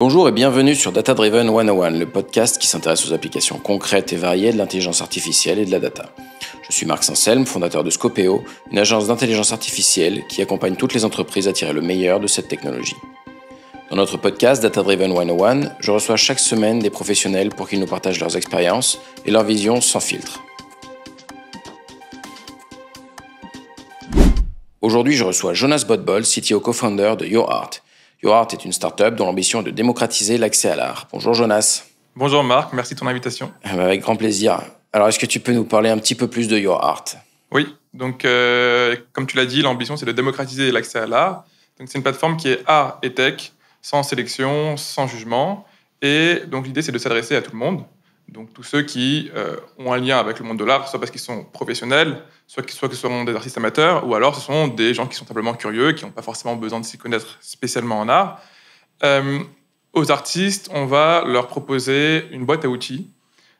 Bonjour et bienvenue sur Data Driven 101, le podcast qui s'intéresse aux applications concrètes et variées de l'intelligence artificielle et de la data. Je suis Marc Sanselme, fondateur de Scopeo, une agence d'intelligence artificielle qui accompagne toutes les entreprises à tirer le meilleur de cette technologie. Dans notre podcast Data Driven 101, je reçois chaque semaine des professionnels pour qu'ils nous partagent leurs expériences et leurs visions sans filtre. Aujourd'hui, je reçois Jonas Botbol, CTO co-founder de Your Art Art est une start-up dont l'ambition est de démocratiser l'accès à l'art. Bonjour Jonas. Bonjour Marc, merci de ton invitation. Ah bah, avec grand plaisir. Alors, est-ce que tu peux nous parler un petit peu plus de Art Oui, donc euh, comme tu l'as dit, l'ambition c'est de démocratiser l'accès à l'art. Donc, c'est une plateforme qui est art et tech, sans sélection, sans jugement. Et donc, l'idée c'est de s'adresser à tout le monde, donc tous ceux qui euh, ont un lien avec le monde de l'art, soit parce qu'ils sont professionnels, soit, que ce sont des artistes amateurs, ou alors ce sont des gens qui sont simplement curieux, qui n'ont pas forcément besoin de s'y connaître spécialement en art. Euh, aux artistes, on va leur proposer une boîte à outils.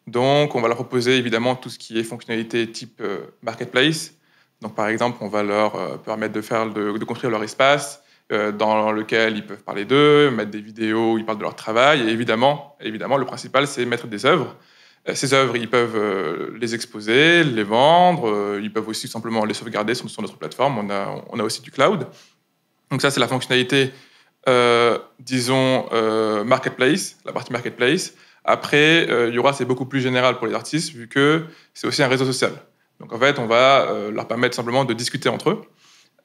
Donc on va leur proposer évidemment tout ce qui est fonctionnalité type euh, marketplace. Donc par exemple, on va leur permettre de, faire, de construire leur espace, euh, dans lequel ils peuvent parler d'eux, mettre des vidéos ils parlent de leur travail. Et évidemment, évidemment le principal, c'est mettre des œuvres. Euh, ces œuvres, ils peuvent euh, les exposer, les vendre, ils peuvent aussi simplement les sauvegarder sur, notre plateforme. On a, on a aussi du cloud. Donc ça, c'est la fonctionnalité, disons, marketplace, la partie marketplace. Après, y Yura, c'est beaucoup plus général pour les artistes, vu que c'est aussi un réseau social. Donc en fait, on va leur permettre simplement de discuter entre eux.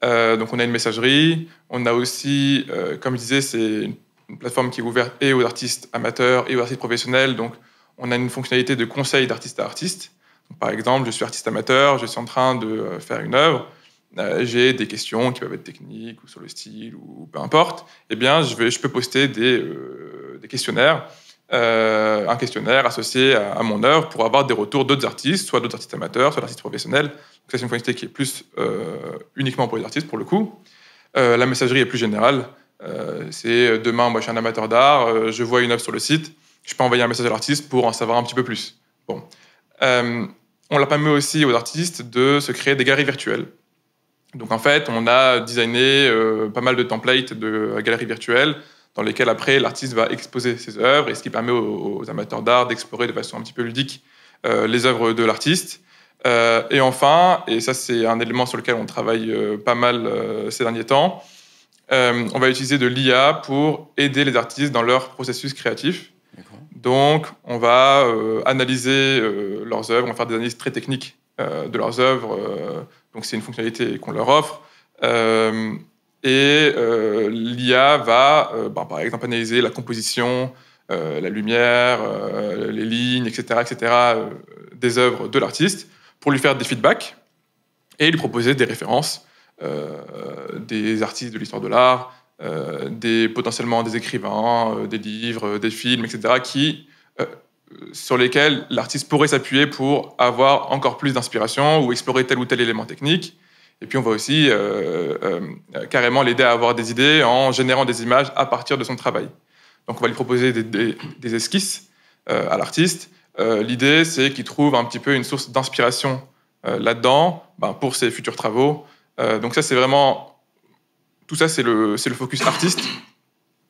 Euh, donc on a une messagerie, on a aussi, euh, comme je disais, c'est une, plateforme qui est ouverte et aux artistes amateurs et aux artistes professionnels. Donc on a une fonctionnalité de conseil d'artiste à artiste. par exemple, je suis artiste amateur, je suis en train de euh, faire une œuvre, j'ai des questions qui peuvent être techniques ou sur le style ou peu importe. Eh bien, je, peux poster des questionnaires euh, un questionnaire associé à, mon œuvre pour avoir des retours d'autres artistes, soit d'autres artistes amateurs, soit d'artistes professionnels. c'est une fonctionnalité qui est plus euh, uniquement pour les artistes, pour le coup. Euh, la messagerie est plus générale. c'est demain, moi je suis un amateur d'art, je vois une œuvre sur le site, je peux envoyer un message à l'artiste pour en savoir un petit peu plus. Bon. on l'a permis aussi aux artistes de se créer des galeries virtuelles. Donc en fait, on a designé pas mal de templates de galeries virtuelles dans lesquels après l'artiste va exposer ses œuvres, et ce qui permet aux, amateurs d'art d'explorer de façon un petit peu ludique euh, les œuvres de l'artiste. Euh, et enfin, et ça c'est un élément sur lequel on travaille euh, pas mal ces derniers temps, on va utiliser de l'IA pour aider les artistes dans leur processus créatif. Donc on va analyser leurs œuvres, on va faire des analyses très techniques de leurs œuvres, donc c'est une fonctionnalité qu'on leur offre. Et euh, l'IA va, euh, bah, par exemple, analyser la composition, euh, la lumière, les lignes, etc., etc., des œuvres de l'artiste pour lui faire des feedbacks et lui proposer des références des artistes de l'histoire de l'art, des potentiellement des écrivains, des livres, des films, etc., sur lesquels l'artiste pourrait s'appuyer pour avoir encore plus d'inspiration ou explorer tel ou tel élément technique. Et puis on va aussi euh, euh, euh, carrément l'aider à avoir des idées en générant des images à partir de son travail. Donc on va lui proposer des, esquisses à l'artiste. L'idée, c'est qu'il trouve un petit peu une source d'inspiration là-dedans ben, pour ses futurs travaux. donc ça, c'est vraiment... Tout ça, c'est le, focus artiste.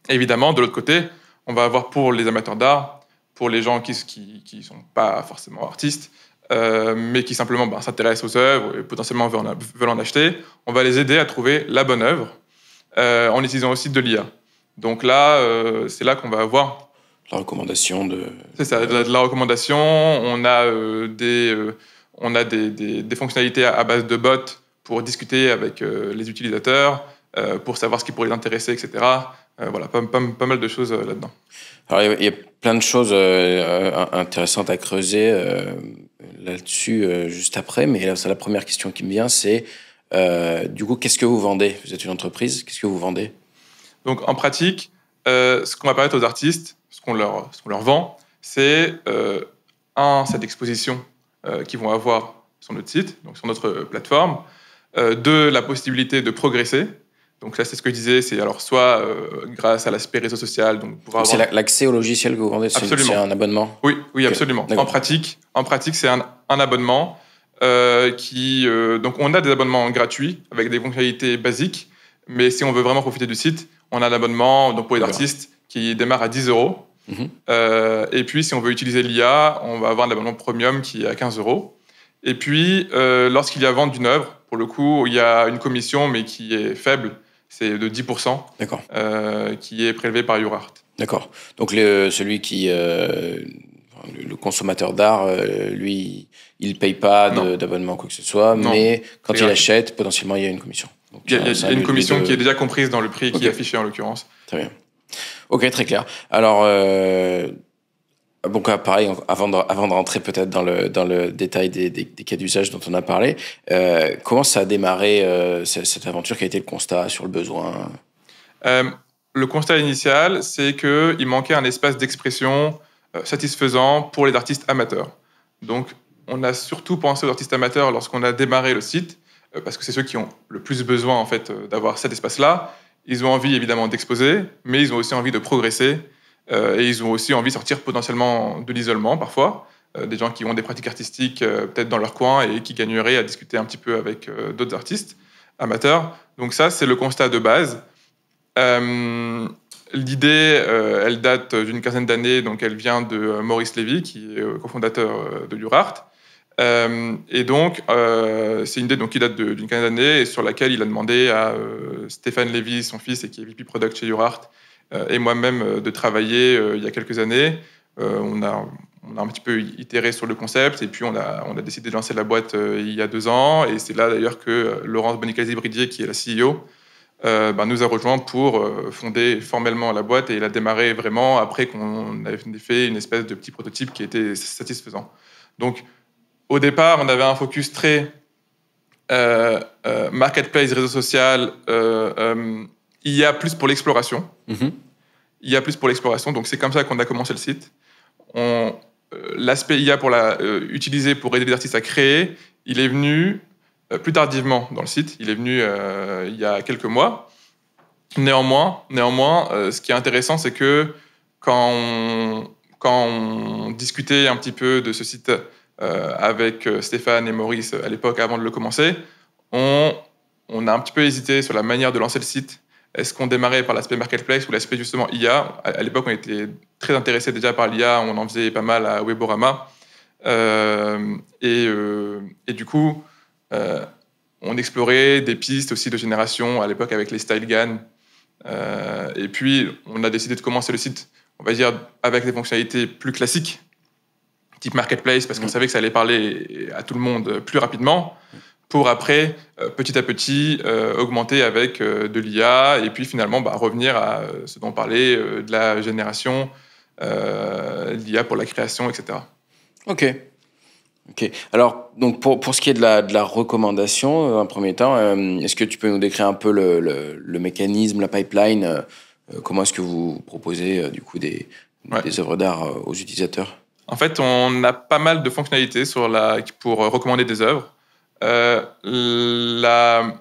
évidemment, de l'autre côté, on va avoir pour les amateurs d'art, pour les gens qui ne sont pas forcément artistes, euh, mais qui simplement ben, s'intéressent aux œuvres et potentiellement veulent en, acheter, on va les aider à trouver la bonne œuvre euh, en utilisant aussi de l'IA. Donc là, euh, c'est là qu'on va avoir... La recommandation de... C'est ça, de la, recommandation. On a, des, on a des, des, fonctionnalités à, base de bots pour discuter avec les utilisateurs, pour savoir ce qui pourrait les intéresser, etc. voilà, pas, mal de choses là-dedans. Alors, il y, a plein de choses intéressantes à creuser là-dessus euh, juste après, mais là, c'est la première question qui me vient, c'est euh, du coup, qu'est-ce que vous vendez Vous êtes une entreprise, qu'est-ce que vous vendez Donc en pratique, euh, ce qu'on va permettre aux artistes, ce qu'on leur, ce leur vend, c'est un, cette exposition qu'ils vont avoir sur notre site, donc sur notre plateforme, deux, la possibilité de progresser, donc là, c'est ce que je disais, c'est alors soit euh, grâce à l'aspect réseau social, donc C'est l'accès au logiciel que vous vendez, c'est un abonnement. Oui, oui, absolument. En pratique, en pratique, c'est un, abonnement euh, qui euh, donc on a des abonnements gratuits avec des fonctionnalités basiques, mais si on veut vraiment profiter du site, on a un abonnement pour les artistes qui démarre à 10 euros. Mhm. et puis, si on veut utiliser l'IA, on va avoir un abonnement premium qui est à 15 euros. Et puis, lorsqu'il y a vente d'une œuvre, pour le coup, il y a une commission, mais qui est faible c'est de 10%, euh, qui est prélevé par Urart. D'accord. Donc le, celui qui, euh, le consommateur d'art, euh, lui, il ne paye pas d'abonnement quoi que ce soit, mais quand il achète, potentiellement, il y a une commission. il y a, une commission qui est déjà comprise dans le prix qui est affiché en l'occurrence. Très bien. Ok, très clair. Alors, Bon, pareil, avant de, avant de rentrer peut-être dans le, dans le détail des, cas d'usage dont on a parlé, euh, comment ça a démarré euh, cette aventure qui a été le constat sur le besoin euh, Le constat initial, c'est qu'il manquait un espace d'expression satisfaisant pour les artistes amateurs. Donc, on a surtout pensé aux artistes amateurs lorsqu'on a démarré le site, parce que c'est ceux qui ont le plus besoin en fait d'avoir cet espace-là. Ils ont envie évidemment d'exposer, mais ils ont aussi envie de progresser euh, et ils ont aussi envie de sortir potentiellement de l'isolement parfois. Euh, des gens qui ont des pratiques artistiques euh, peut-être dans leur coin et qui gagneraient à discuter un petit peu avec d'autres artistes amateurs. Donc ça, c'est le constat de base. L'idée, elle date d'une quinzaine d'années, donc elle vient de Maurice Lévy, qui est cofondateur de Lurart. et donc, c'est une idée qui date d'une quinzaine d'années et sur laquelle il a demandé à Stéphane Lévy, son fils, et qui est VP Product chez Art, euh, et moi-même euh, de travailler euh, il y a quelques années. on, a, on a un petit peu itéré sur le concept et puis on a, on a décidé de lancer la boîte il y a deux ans. Et c'est là d'ailleurs que Laurence bonicazé bridier qui est la CEO, ben, nous a rejoint pour fonder formellement la boîte et la a démarré vraiment après qu'on avait fait une espèce de petit prototype qui était satisfaisant. Donc au départ, on avait un focus très marketplace, réseau social, il y a plus pour l'exploration. Mhm. Il y a plus pour l'exploration. Donc, c'est comme ça qu'on a commencé le site. Euh, l'aspect IA pour la, euh, pour aider les artistes à créer, il est venu euh, plus tardivement dans le site. Il est venu il y a quelques mois. Néanmoins, néanmoins ce qui est intéressant, c'est que quand on, quand on discutait un petit peu de ce site avec Stéphane et Maurice à l'époque, avant de le commencer, on, on a un petit peu hésité sur la manière de lancer le site est-ce qu'on démarrait par l'aspect marketplace ou l'aspect justement IA À, l'époque, on était très intéressé déjà par l'IA, on en faisait pas mal à Weborama. Euh, euh, et, du coup, euh, on explorait des pistes aussi de génération à l'époque avec les style et puis, on a décidé de commencer le site, on va dire, avec des fonctionnalités plus classiques, type marketplace, parce qu'on mm. savait que ça allait parler à tout le monde plus rapidement pour après, euh, petit à petit, euh, augmenter avec euh, de l'IA et puis finalement bah, revenir à ce dont on parlait, de la génération, l'IA pour la création, etc. Ok. Ok. Alors, donc pour, pour ce qui est de la, de la recommandation, en premier temps, est-ce que tu peux nous décrire un peu le, le, mécanisme, la pipeline Comment est-ce que vous proposez du coup des, des œuvres d'art aux utilisateurs En fait, on a pas mal de fonctionnalités sur la, pour recommander des œuvres. Euh,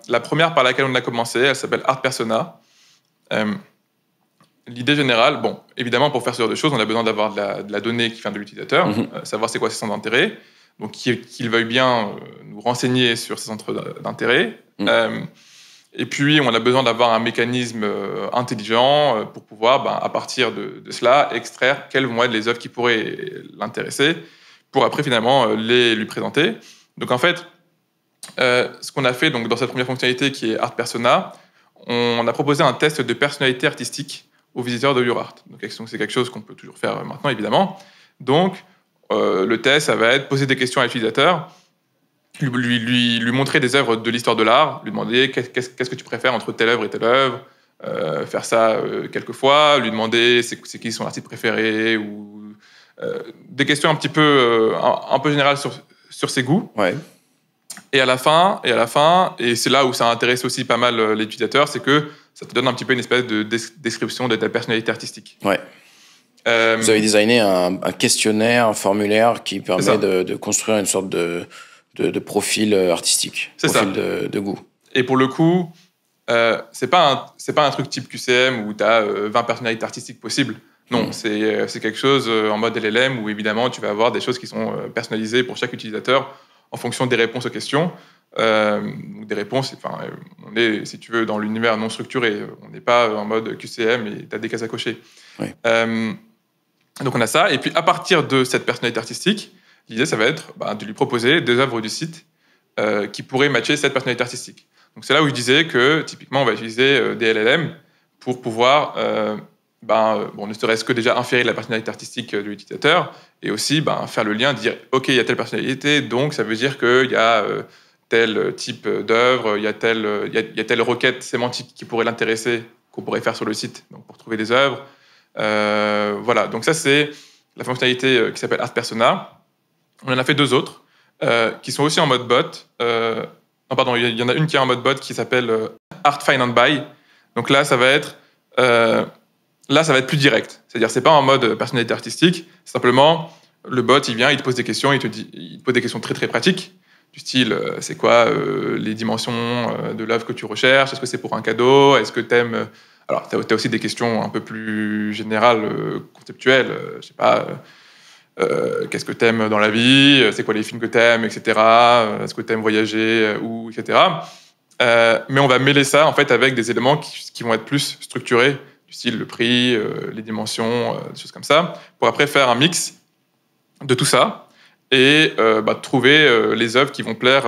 la, première par laquelle on a commencé, elle s'appelle Art Persona. Euh, l'idée générale, bon, évidemment, pour faire ce genre de choses, on a besoin d'avoir de, la donnée qui vient de l'utilisateur, mhm. euh, savoir c'est quoi ses centres d'intérêt, donc qu'il veuille bien nous renseigner sur ses centres d'intérêt. Mhm. et puis, on a besoin d'avoir un mécanisme intelligent pour pouvoir, ben, à partir de, de, cela, extraire quelles vont être les œuvres qui pourraient l'intéresser, pour après, finalement, les, lui présenter. Donc, en fait, euh, ce qu'on a fait donc, dans cette première fonctionnalité qui est Art Persona, on a proposé un test de personnalité artistique aux visiteurs de LureArt. c'est quelque chose qu'on peut toujours faire euh, maintenant, évidemment. Donc euh, le test, ça va être poser des questions à l'utilisateur, lui, lui, lui, montrer des œuvres de l'histoire de l'art, lui demander qu'est-ce que tu préfères entre telle œuvre et telle œuvre, faire ça quelques fois, lui demander c'est qui son artiste préféré ou des questions un petit peu un, peu générales sur, sur ses goûts. Et à la fin, et à la fin, et c'est là où ça intéresse aussi pas mal euh, l'utilisateur, c'est que ça te donne un petit peu une espèce de description de ta personnalité artistique. Ouais. Euh, Vous avez designé un, questionnaire, un formulaire qui permet de, construire une sorte de, profil euh, artistique, profil ça. De, goût. Et pour le coup, euh, c'est pas un, pas un truc type QCM où tu as 20 personnalités artistiques possibles. Non, mm. c'est quelque chose en mode LLM où évidemment tu vas avoir des choses qui sont personnalisées pour chaque utilisateur en fonction des réponses aux questions. Euh, des réponses, enfin, on est, si tu veux, dans l'univers non structuré. On n'est pas en mode QCM et tu as des cases à cocher. Euh, donc on a ça. Et puis à partir de cette personnalité artistique, l'idée, ça va être bah, de lui proposer des œuvres du site euh, qui pourraient matcher cette personnalité artistique. Donc c'est là où je disais que typiquement, on va utiliser des LLM pour pouvoir ben, euh, ne serait-ce que déjà inférer la personnalité artistique euh, de l'utilisateur, et aussi ben, faire le lien, dire OK, il y a telle personnalité, donc ça veut dire qu'il y a euh, tel type d'œuvre, il y, a telle, il, y a, telle requête sémantique qui pourrait l'intéresser, qu'on pourrait faire sur le site donc pour trouver des œuvres. voilà, donc ça c'est la fonctionnalité qui s'appelle Art Persona. On en a fait deux autres qui sont aussi en mode bot. non, pardon, il y en a une qui est en mode bot qui s'appelle Art Find and Buy. Donc là, ça va être Là, ça va être plus direct. C'est-à-dire, c'est pas en mode euh, personnalité artistique. Simplement, le bot, il vient, il te pose des questions, il te il pose des questions très très pratiques du style, euh, c'est quoi euh, les dimensions de l'œuvre que tu recherches Est-ce que c'est pour un cadeau Est-ce que t'aimes Alors, t'as as aussi des questions un peu plus générales, conceptuelles. je sais pas. qu'est-ce que t'aimes dans la vie, c'est quoi les films que t'aimes, etc. Est-ce que t'aimes voyager ou etc. mais on va mêler ça en fait avec des éléments qui vont être plus structurés style le prix, euh, les dimensions, euh, des choses comme ça, pour après faire un mix de tout ça et euh, bah, trouver les œuvres qui vont plaire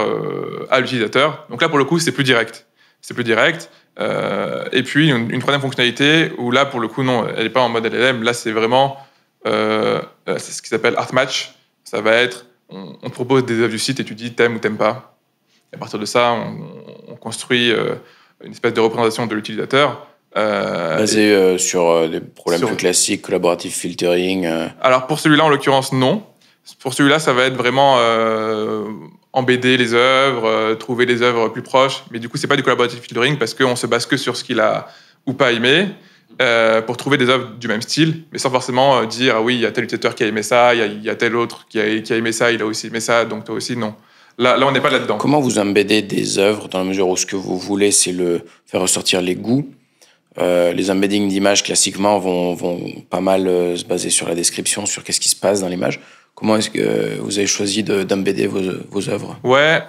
à l'utilisateur. Donc là, pour le coup, c'est plus direct. C'est plus direct. et puis, une, troisième fonctionnalité où là, pour le coup, non, elle n'est pas en mode LLM. Là, c'est vraiment c'est ce qui s'appelle Art Match. Ça va être, on, propose des œuvres du site et tu dis t'aimes ou t'aimes pas. à partir de ça, on construit une espèce de représentation de l'utilisateur. Euh, Basé euh, sur euh, des problèmes plus classiques, collaborative filtering. Alors pour celui-là, en l'occurrence, non. Pour celui-là, ça va être vraiment embêter les œuvres, trouver des œuvres plus proches. Mais du coup, c'est pas du collaborative filtering parce qu'on se base que sur ce qu'il a ou pas aimé. pour trouver des œuvres du même style, mais sans forcément dire ah oui, il y a tel utilisateur qui a aimé ça, il y, a tel autre qui a, aimé ça, il a aussi aimé ça, donc toi aussi non. Là, là on n'est pas là-dedans. Comment vous embêtez des œuvres dans la mesure où ce que vous voulez, c'est le faire ressortir les goûts euh, les embeddings d'images classiquement vont, pas mal euh, se baser sur la description, sur qu'est-ce qui se passe dans l'image. Comment est-ce que euh, vous avez choisi d'embedder vos, œuvres Ouais,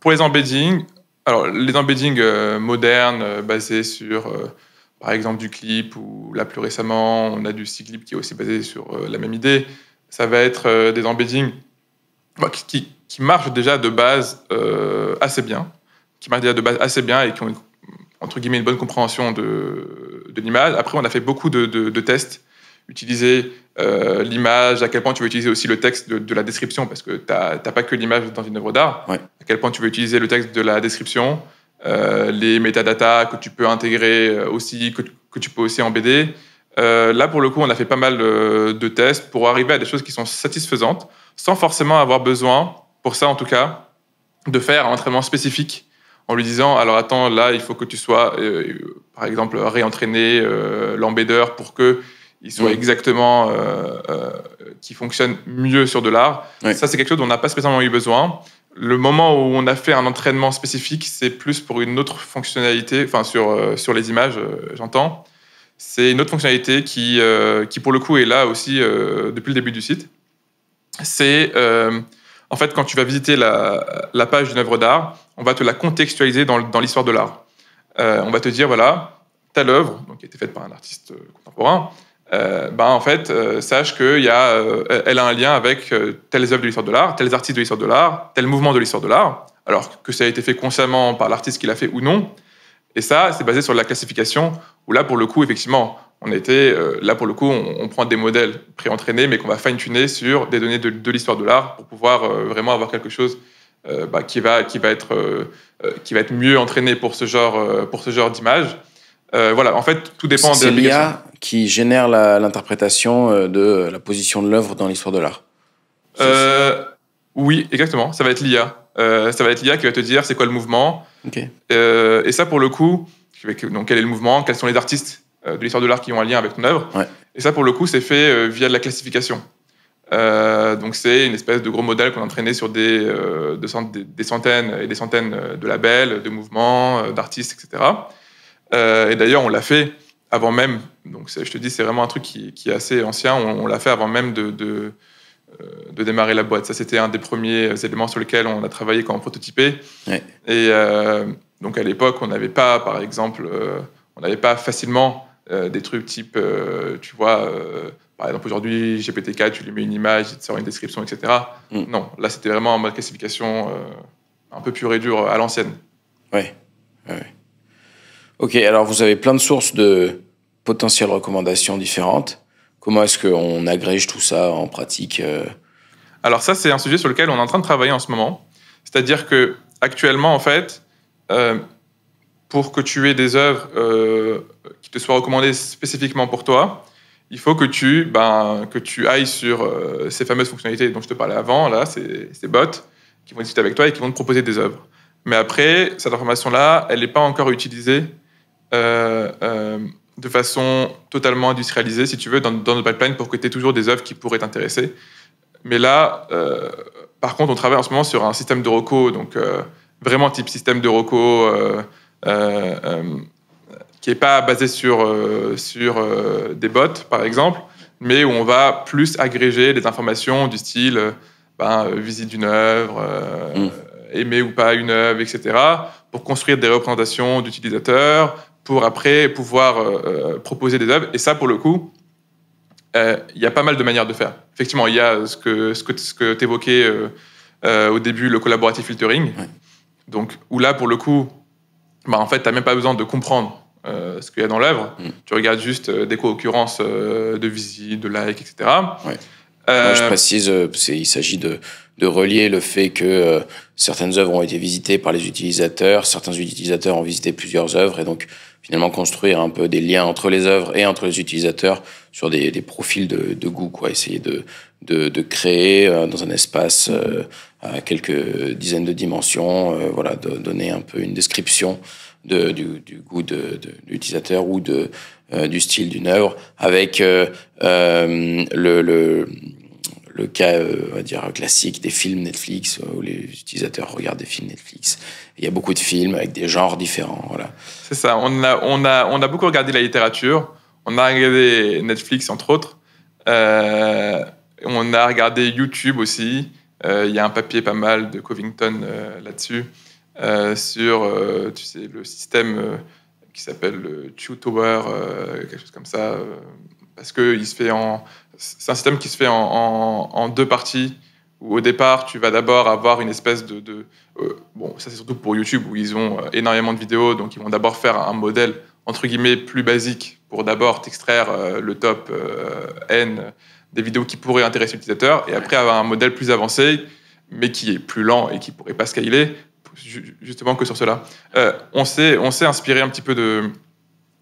pour les embeddings, alors les embeddings modernes basés sur par exemple du clip ou là plus récemment on a du C-clip qui est aussi basé sur la même idée, ça va être des embeddings bah, qui, marchent déjà de base assez bien, qui marchent déjà de base assez bien et qui ont une entre guillemets, une bonne compréhension de, l'image. Après, on a fait beaucoup de, tests, utiliser euh, l'image, à quel point tu veux utiliser aussi le texte de, la description, parce que tu n'as pas que l'image dans une œuvre d'art, à quel point tu veux utiliser le texte de la description, euh, les métadatas que tu peux intégrer euh, aussi, que, tu peux aussi embêter. là, pour le coup, on a fait pas mal de tests pour arriver à des choses qui sont satisfaisantes, sans forcément avoir besoin, pour ça en tout cas, de faire un entraînement spécifique en lui disant alors attends là il faut que tu sois euh, par exemple réentraîner euh, pour que il soit exactement euh, euh qui fonctionne mieux sur de l'art. Ça c'est quelque chose dont on n'a pas spécialement eu besoin. Le moment où on a fait un entraînement spécifique, c'est plus pour une autre fonctionnalité, enfin sur euh, sur les images, j'entends. C'est une autre fonctionnalité qui qui pour le coup est là aussi depuis le début du site. C'est en fait, quand tu vas visiter la, page d'une œuvre d'art, on va te la contextualiser dans, l'histoire de l'art. Euh, on va te dire, voilà, telle œuvre, qui a été faite par un artiste euh, contemporain, euh, ben, en fait, sache qu'elle a un lien avec telles œuvres de l'histoire de l'art, tels artistes de l'histoire de l'art, tel mouvement de l'histoire de l'art, alors que ça a été fait consciemment par l'artiste qui l'a fait ou non. Et ça, c'est basé sur la classification, où là, pour le coup, effectivement, on était, euh, là pour le coup, on, prend des modèles pré-entraînés, mais qu'on va fine-tuner sur des données de, l'histoire de l'art pour pouvoir euh, vraiment avoir quelque chose euh, bah, qui, va, qui, va être, qui va être mieux entraîné pour ce genre, pour ce genre d'image. voilà, en fait, tout dépend de l'IA qui génère l'interprétation de la position de l'œuvre dans l'histoire de l'art. oui, exactement. Ça va être l'IA. ça va être l'IA qui va te dire c'est quoi le mouvement. et ça, pour le coup, donc quel est le mouvement, quels sont les artistes euh, de l'histoire de l'art qui ont un lien avec ton œuvre. Et ça, pour le coup, c'est fait euh, via de la classification. Euh, donc c'est une espèce de gros modèle qu'on a entraîné sur des, des, centaines et des centaines de labels, de mouvements, d'artistes, etc. et d'ailleurs, on l'a fait avant même, donc je te dis, c'est vraiment un truc qui, qui est assez ancien, on, l'a fait avant même de, de, démarrer la boîte. Ça, c'était un des premiers éléments sur lesquels on a travaillé quand on prototypait. Et donc à l'époque, on n'avait pas, par exemple, on n'avait pas facilement euh, des trucs type, euh, tu vois, euh, par exemple aujourd'hui, GPT-4, tu lui mets une image, il te sort une description, etc. Mm. Non, là c'était vraiment en mode classification un peu pur et dur à l'ancienne. Oui, ouais. Ok, alors vous avez plein de sources de potentielles recommandations différentes. Comment est-ce qu'on agrège tout ça en pratique Alors ça, c'est un sujet sur lequel on est en train de travailler en ce moment. C'est-à-dire qu'actuellement, en fait, pour que tu aies des œuvres euh, qui te soient recommandées spécifiquement pour toi, il faut que tu, ben, que tu ailles sur euh, ces fameuses fonctionnalités dont je te parlais avant, là, ces, ces, bots qui vont discuter avec toi et qui vont te proposer des œuvres. Mais après, cette information-là, elle n'est pas encore utilisée euh, de façon totalement industrialisée, si tu veux, dans, dans pipeline, pour que tu aies toujours des œuvres qui pourraient t'intéresser. Mais là, par contre, on travaille en ce moment sur un système de recours, donc vraiment type système de recours euh, euh, qui n'est pas basé sur, euh, sur des bots, par exemple, mais où on va plus agréger des informations du style ben, visite d'une œuvre, mm. aimer ou pas une œuvre, etc., pour construire des représentations d'utilisateurs, pour après pouvoir proposer des œuvres. Et ça, pour le coup, il y a pas mal de manières de faire. Effectivement, il y a ce que, ce que, ce tu évoquais au début, le collaborative filtering. Donc, où là, pour le coup, bah, en fait, tu n'as même pas besoin de comprendre euh, ce qu'il y a dans l'œuvre. Mm. Tu regardes juste euh, des co-occurrences euh, de visite de likes, etc. Ouais. je précise, il s'agit de, de, relier le fait que certaines œuvres ont été visitées par les utilisateurs, certains utilisateurs ont visité plusieurs œuvres, et donc finalement construire un peu des liens entre les œuvres et entre les utilisateurs sur des, des profils de, de, goût, quoi. Essayer de, de créer dans un espace à quelques dizaines de dimensions, euh, voilà, de donner un peu une description du, goût de, l'utilisateur ou de, euh, du style d'une œuvre, avec euh, le, le, cas, on va dire classique des films Netflix où les utilisateurs regardent des films Netflix. Il y a beaucoup de films avec des genres différents, voilà. C'est ça. On a, on a, on a beaucoup regardé la littérature. On a regardé Netflix entre autres. on a regardé YouTube aussi. Euh, il y a un papier pas mal de Covington euh, là-dessus, euh, sur tu sais, le système qui s'appelle le Chew Tower, quelque chose comme ça, parce que il se fait en. C'est un système qui se fait en, deux parties où au départ, tu vas d'abord avoir une espèce de... bon, ça c'est surtout pour YouTube, où ils ont énormément de vidéos, donc ils vont d'abord faire un modèle, entre guillemets, plus basique, pour d'abord t'extraire le top N des vidéos qui pourraient intéresser l'utilisateur, et après avoir un modèle plus avancé, mais qui est plus lent et qui pourrait pas scaler, justement que sur cela. Euh, on s'est inspiré un petit peu de,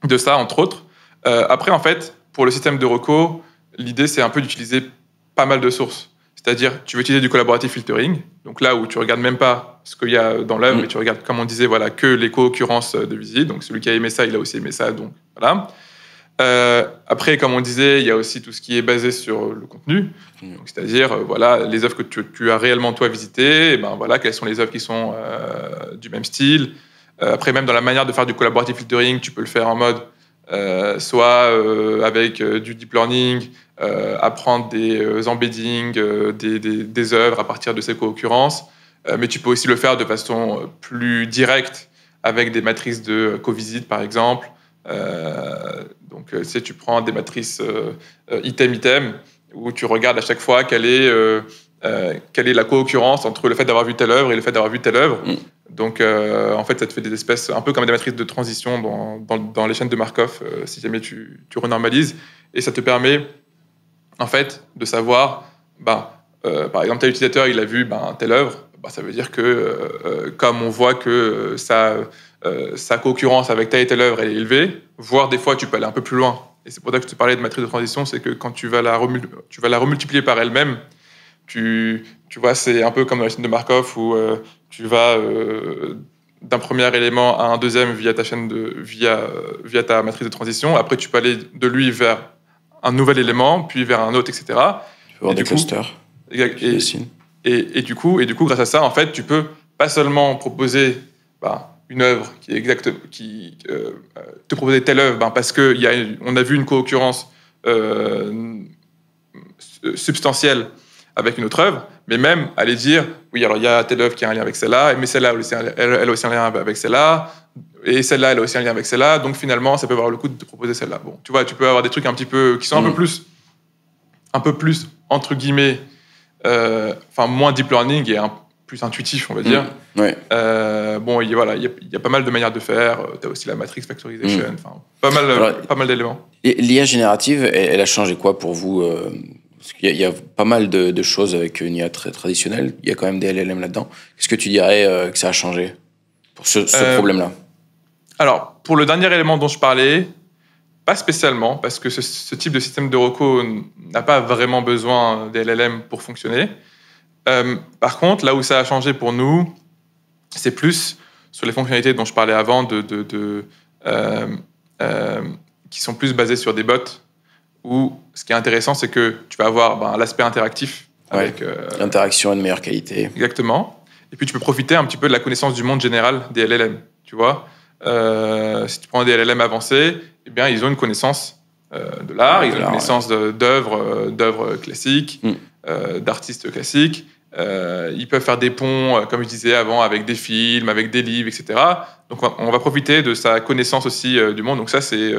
de ça, entre autres. Euh, après, en fait, pour le système de recours, l'idée, c'est un peu d'utiliser pas mal de sources. C'est-à-dire, tu veux utiliser du collaborative filtering, donc là où tu regardes même pas ce qu'il y a dans l'œuvre, mm. mais tu regardes, comme on disait, voilà, que les co-occurrences de visite. Donc celui qui a aimé ça, il a aussi aimé ça, donc voilà. Euh, après, comme on disait, il y a aussi tout ce qui est basé sur le contenu. Mm. C'est-à-dire, euh, voilà, les œuvres que tu, as réellement toi visitées, eh ben voilà, quelles sont les œuvres qui sont euh, du même style. après, même dans la manière de faire du collaborative filtering, tu peux le faire en mode soit avec du deep learning, apprendre des embeddings, des, des, œuvres à partir de ces co-occurrences, mais tu peux aussi le faire de façon plus directe avec des matrices de co-visite, par exemple. Euh, donc, euh, si tu prends des matrices item-item, euh, où tu regardes à chaque fois quelle est, quelle est la co-occurrence entre le fait d'avoir vu telle œuvre et le fait d'avoir vu telle œuvre. Mm. Donc, en fait, ça te fait des espèces un peu comme des matrices de transition dans, dans, les chaînes de Markov, si jamais tu, renormalises. Et ça te permet, en fait, de savoir, bah par exemple, tel utilisateur, il a vu ben, telle œuvre, ben, ça veut dire que, comme on voit que ça euh, sa concurrence avec telle et telle œuvre est élevée, voire des fois tu peux aller un peu plus loin. Et c'est pour ça que je te parlais de matrice de transition, c'est que quand tu vas la, tu vas la remultiplier par elle-même, tu, tu vois, c'est un peu comme dans la chaîne de Markov où euh, tu vas euh, d'un premier élément à un deuxième via ta chaîne de, via, via ta matrice de transition. Après, tu peux aller de lui vers un nouvel élément, puis vers un autre, etc. Tu peux avoir et des clusters. Et, et, et, du coup, et du coup, grâce à ça, en fait, tu peux pas seulement proposer bah, une œuvre qui est exacte, qui euh, te proposait telle œuvre, ben parce que y a, on a vu une co-occurrence euh, substantielle avec une autre œuvre, mais même aller dire oui, alors il y a telle œuvre qui a un lien avec celle-là, mais celle-là elle, a aussi un lien avec celle-là, et celle-là elle a aussi un lien avec celle-là, donc finalement ça peut avoir le coup de te proposer celle-là. Bon, tu vois, tu peux avoir des trucs un petit peu qui sont un peu mm. plus, un peu plus entre guillemets, euh, enfin moins deep learning et un plus intuitif, on va dire. Mm. Euh, bon, il voilà, y, a, a pas mal de manières de faire. Euh, tu as aussi la matrix factorization, mm. pas mal, pas mal d'éléments. L'IA générative, elle, a changé quoi pour vous euh, Parce y, a pas mal de, choses avec une IA très traditionnelle. Il y a quand même des LLM là-dedans. Qu'est-ce que tu dirais que ça a changé pour ce, problème-là Alors, pour le dernier élément dont je parlais, pas spécialement, parce que ce, type de système de recours n'a pas vraiment besoin des LLM pour fonctionner. Euh, par contre, là où ça a changé pour nous, c'est plus sur les fonctionnalités dont je parlais avant, de, euh, euh, qui sont plus basées sur des bots, où ce qui est intéressant, c'est que tu vas avoir ben, l'aspect interactif. Avec, L'interaction est de meilleure qualité. Exactement. Et puis tu peux profiter un petit peu de la connaissance du monde général des LLM. Tu vois, si tu prends des LLM avancés, eh bien, ils ont une connaissance de l'art, ils ont une connaissance ouais. d'œuvres classiques. Mm. Euh, d'artistes classiques. Euh, ils peuvent faire des ponts, euh, comme je disais avant, avec des films, avec des livres, etc. Donc on va profiter de sa connaissance aussi du monde. Donc ça, c'est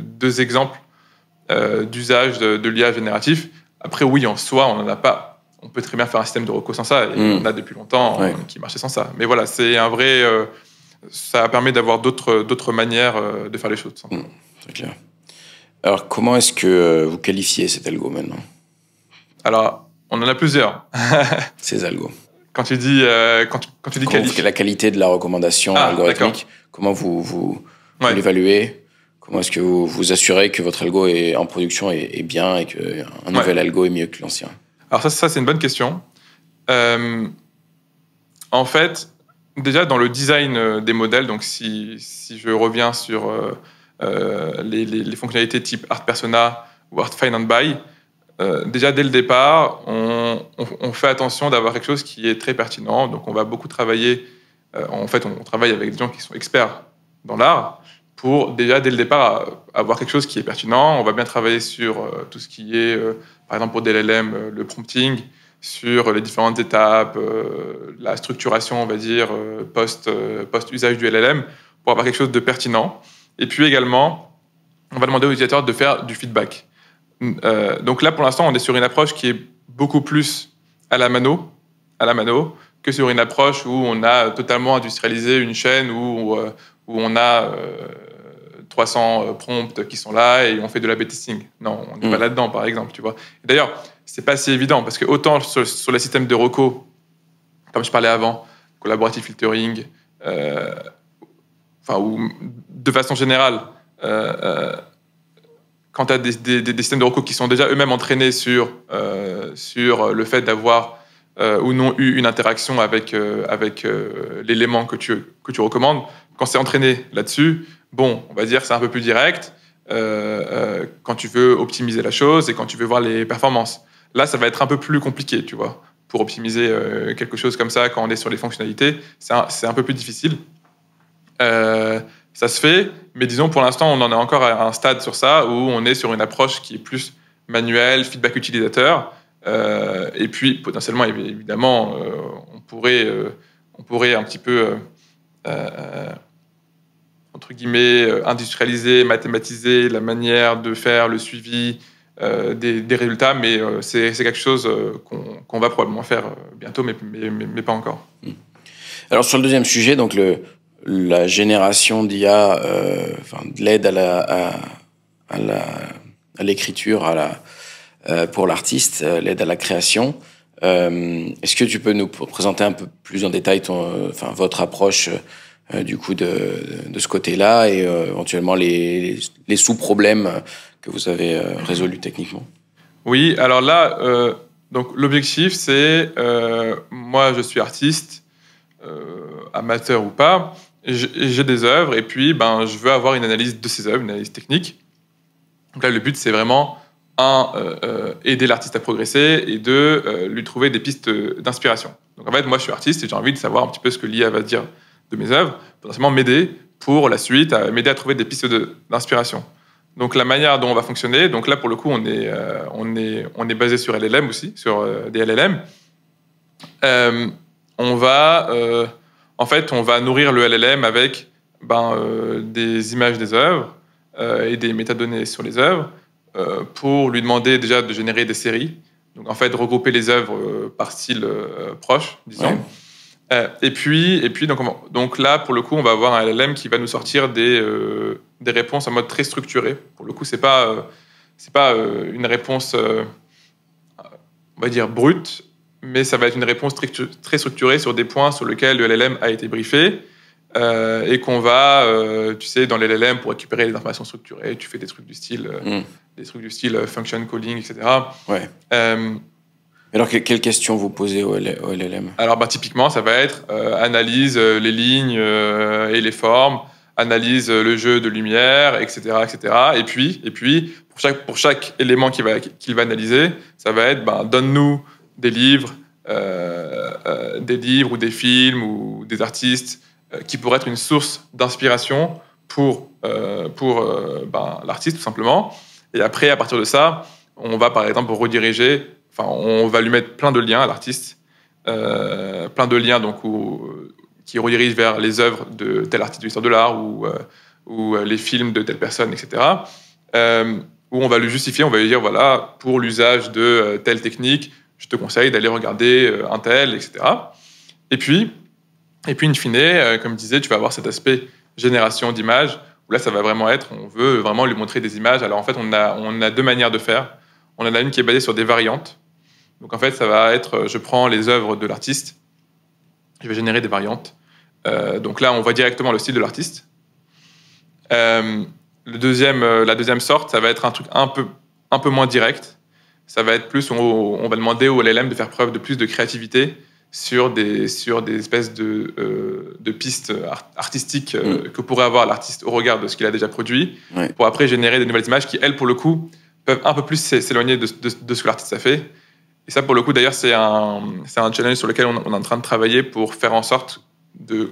deux exemples d'usage de, l'IA génératif. Après, oui, en soi, on n'en a pas on peut très bien faire un système de recours sans ça. Et mm. On a depuis longtemps qui marchait sans ça. Mais voilà, c'est un vrai. ça permet d'avoir d'autres, manières de faire les choses. Mm. clair. Alors, comment est-ce que vous qualifiez cet algo maintenant Alors, on en a plusieurs. Ces algos. Quand tu dis, qualité. La qualité de la recommandation ah, algorithmique, comment vous, vous, l'évaluez Comment est-ce que vous vous assurez que votre algo est en production et, est bien et qu'un nouvel algo est mieux que l'ancien Alors ça, ça c'est une bonne question. Euh, en fait, déjà dans le design euh, des modèles, donc si, je reviens sur euh, les, fonctionnalités type Art Persona ou Art Find and Buy, euh, déjà dès le départ, on, fait attention d'avoir quelque chose qui est très pertinent. Donc, on va beaucoup travailler. Euh, en fait, on, travaille avec des gens qui sont experts dans l'art pour déjà dès le départ avoir quelque chose qui est pertinent. On va bien travailler sur euh, tout ce qui est, par exemple, pour LLM, le prompting, sur les différentes étapes, la structuration, on va dire, post, post usage du LLM pour avoir quelque chose de pertinent. Et puis également, on va demander aux utilisateurs de faire du feedback. Euh, donc là, pour l'instant, on est sur une approche qui est beaucoup plus à la mano, à la mano, que sur une approche où on a totalement industrialisé une chaîne où, euh, où on a 300 euh, promptes qui sont là et on fait de la b Non, on n'est mm. pas là-dedans, par exemple, tu vois. D'ailleurs, c'est pas si évident parce que autant sur, les systèmes de reco, comme je parlais avant, collaborative filtering, enfin, ou de façon générale, quand tu as des, systèmes de recours qui sont déjà eux-mêmes entraînés sur, euh, sur le fait d'avoir euh, ou non eu une interaction avec, euh, avec l'élément que tu, que tu recommandes, quand c'est entraîné là-dessus, bon, on va dire c'est un peu plus direct quand tu veux optimiser la chose et quand tu veux voir les performances. Là, ça va être un peu plus compliqué, tu vois. Pour optimiser quelque chose comme ça, quand on est sur les fonctionnalités, c'est un, un, peu plus difficile. Ça se fait, mais disons pour l'instant, on en est encore à un stade sur ça où on est sur une approche qui est plus manuelle, feedback utilisateur. Euh, et puis potentiellement, évidemment, euh, on, pourrait, euh, on pourrait un petit peu, entre guillemets, industrialiser, mathématiser la manière de faire le suivi des, résultats, mais c'est quelque chose qu'on va probablement faire bientôt, mais, mais, pas encore. Hmm. Alors sur le deuxième sujet, donc le, la génération d'IA, euh, l'aide à l'écriture, euh, pour l'artiste, euh, l'aide à la création. Est-ce que tu peux nous présenter un peu plus en détail ton, votre approche du coup de, ce côté-là et éventuellement les, sous-problèmes que vous avez résolus techniquement Oui, alors là, donc l'objectif c'est, moi je suis artiste, amateur ou pas, j'ai des œuvres et puis ben, je veux avoir une analyse de ces œuvres, une analyse technique. Donc là, le but, c'est vraiment, un, euh, euh, aider l'artiste à progresser et deux, euh, lui trouver des pistes d'inspiration. Donc en fait, moi, je suis artiste et j'ai envie de savoir un petit peu ce que l'IA va dire de mes œuvres, potentiellement m'aider pour la suite, m'aider à trouver des pistes d'inspiration. donc la manière dont on va fonctionner, donc là, pour le coup, on est, on est, on est basé sur LLM aussi, sur des LLM. on va en fait, on va nourrir le LLM avec ben, euh, des images des œuvres euh, et des métadonnées sur les œuvres euh, pour lui demander déjà de générer des séries. Donc, en fait, regrouper les œuvres par style proche, disons. et puis, et puis donc, donc là, pour le coup, on va avoir un LLM qui va nous sortir des, des réponses en mode très structuré. Pour le coup, c'est pas, c'est pas une réponse, on va dire, brute mais ça va être une réponse très, structurée sur des points sur lesquels le LLM a été briefé. Euh, et qu'on va, euh, tu sais, dans le LLM pour récupérer les informations structurées, tu fais des trucs du style, euh, hmm. des trucs du style function calling, etc. Ouais. alors, quelles questions vous posez au, LLM Alors, bah, typiquement, ça va être analyse les lignes et les formes, analyse le jeu de lumière, etc., etc. Et puis, et puis, pour chaque pour chaque élément qu'il va va analyser, ça va être, bah, donne-nous des livres, euh, euh, des livres ou des films ou des artistes euh, qui pourraient être une source d'inspiration pour, pour ben, l'artiste tout simplement. Et après, à partir de ça, on va par exemple rediriger, enfin, on va lui mettre plein de liens à l'artiste, plein de liens donc qui redirigent vers les œuvres de tel artiste de l'histoire de l'art ou, ou les films de telle personne, etc. Euh, où on va le justifier, on va lui dire voilà, pour l'usage de telle technique, je te conseille d'aller regarder euh, un tel, etc. Et puis, et puis, in fine, euh, comme je disais, tu vas avoir cet aspect génération d'images, où là, ça va vraiment être, on veut vraiment lui montrer des images. Alors, en fait, on a, on a deux manières de faire. On en a une qui est basée sur des variantes. Donc, en fait, ça va être, euh, je prends les œuvres de l'artiste, je vais générer des variantes. donc là, on voit directement le style de l'artiste. le deuxième, la deuxième sorte, ça va être un truc un peu, un peu moins direct ça va être plus, on, va demander au LLM de faire preuve de plus de créativité sur des, sur des espèces de, euh, de pistes artistiques euh, mm. que pourrait avoir l'artiste au regard de ce qu'il a déjà produit, pour après générer des nouvelles images qui, elles, pour le coup, peuvent un peu plus s'éloigner de, de, ce que l'artiste a fait. Et ça, pour le coup, d'ailleurs, c'est un, un challenge sur lequel on, est en train de travailler pour faire en sorte de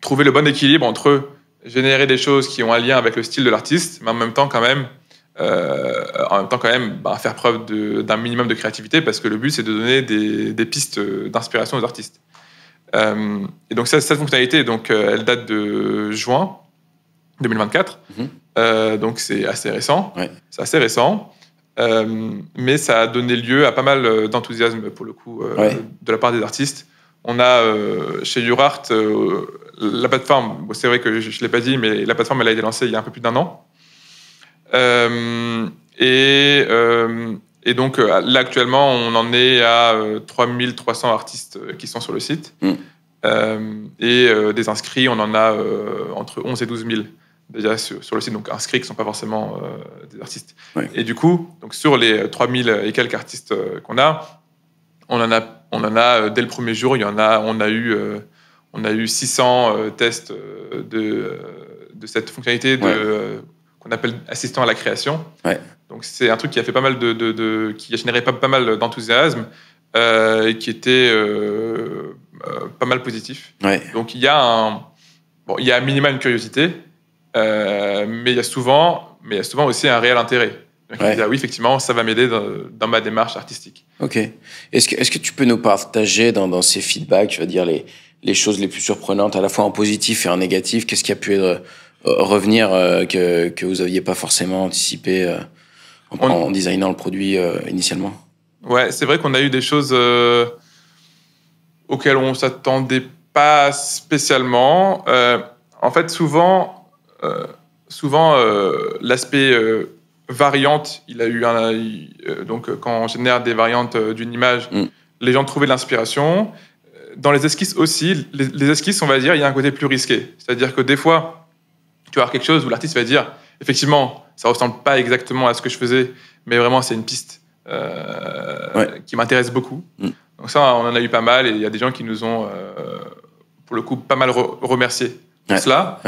trouver le bon équilibre entre générer des choses qui ont un lien avec le style de l'artiste, mais en même temps, quand même, euh, en même temps, quand même, bah, faire preuve d'un minimum de créativité parce que le but, c'est de donner des, pistes d'inspiration aux artistes. Euh, et donc, cette, fonctionnalité, donc, euh, elle date de juin 2024. Mhm. donc, c'est assez récent. C'est assez récent. mais ça a donné lieu à pas mal d'enthousiasme, pour le coup, de la part des artistes. On a chez Urart la plateforme. c'est vrai que je ne l'ai pas dit, mais la plateforme, elle a été lancée il y a un peu plus d'un an. Euh, euh, et, donc euh, là actuellement, on en est à 3300 artistes qui sont sur le site. Mm. et des inscrits, on en a entre 11 et 12 000 déjà sur, le site, donc inscrits qui ne sont pas forcément des artistes. Et du coup, donc sur les 3000 et quelques artistes qu'on a, on en a, on en a dès le premier jour, il y en a, on a eu, on a eu 600 tests de, de, cette fonctionnalité de qu'on appelle assistant à la création. Donc c'est un truc qui a fait pas mal de, qui a généré pas, mal d'enthousiasme euh, et qui était euh, euh, pas mal positif. Donc il y a un bon, il y a minima une curiosité, mais il y a souvent mais a souvent aussi un réel intérêt. Ah oui, effectivement, ça va m'aider dans, ma démarche artistique. Ok. Est-ce que, est que tu peux nous partager dans, ces feedbacks, tu vas dire les, les choses les plus surprenantes, à la fois en positif et en négatif Qu'est-ce qui a pu être revenir euh, que, vous aviez pas forcément anticipé euh, en, designant le produit euh, initialement Ouais, c'est vrai qu'on a eu des choses auxquelles on s'attendait pas spécialement. en fait, souvent, souvent l'aspect variante, il a eu un. donc, quand on génère des variantes d'une image, mm. les gens trouvaient de l'inspiration. Dans les esquisses aussi, les, les, esquisses, on va dire, il y a un côté plus risqué. C'est-à-dire que des fois, tu vas avoir quelque chose où l'artiste va dire, effectivement, ça ressemble pas exactement à ce que je faisais, mais vraiment, c'est une piste euh, qui m'intéresse beaucoup. Mm. Donc ça, on en a eu pas mal, et il y a des gens qui nous ont, euh, pour le coup, pas mal remercié remerciés pour cela.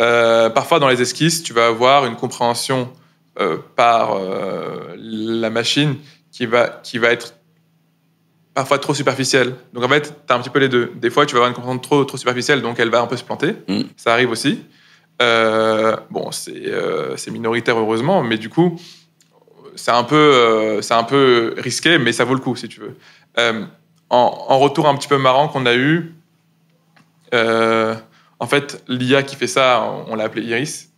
Euh, parfois, dans les esquisses, tu vas avoir une compréhension par la machine qui va, qui va être parfois trop superficielle. Donc en fait, tu as un petit peu les deux. Des fois, tu vas avoir une compréhension trop, trop superficielle, donc elle va un peu se planter. Mm. Ça arrive aussi. Euh, bon, euh, c'est minoritaire heureusement, mais du coup, c'est un, peu, euh, un peu risqué, mais ça vaut le coup si tu veux. En, retour un petit peu marrant qu'on a eu, en fait, l'IA qui fait ça, on, l'a appelé Iris.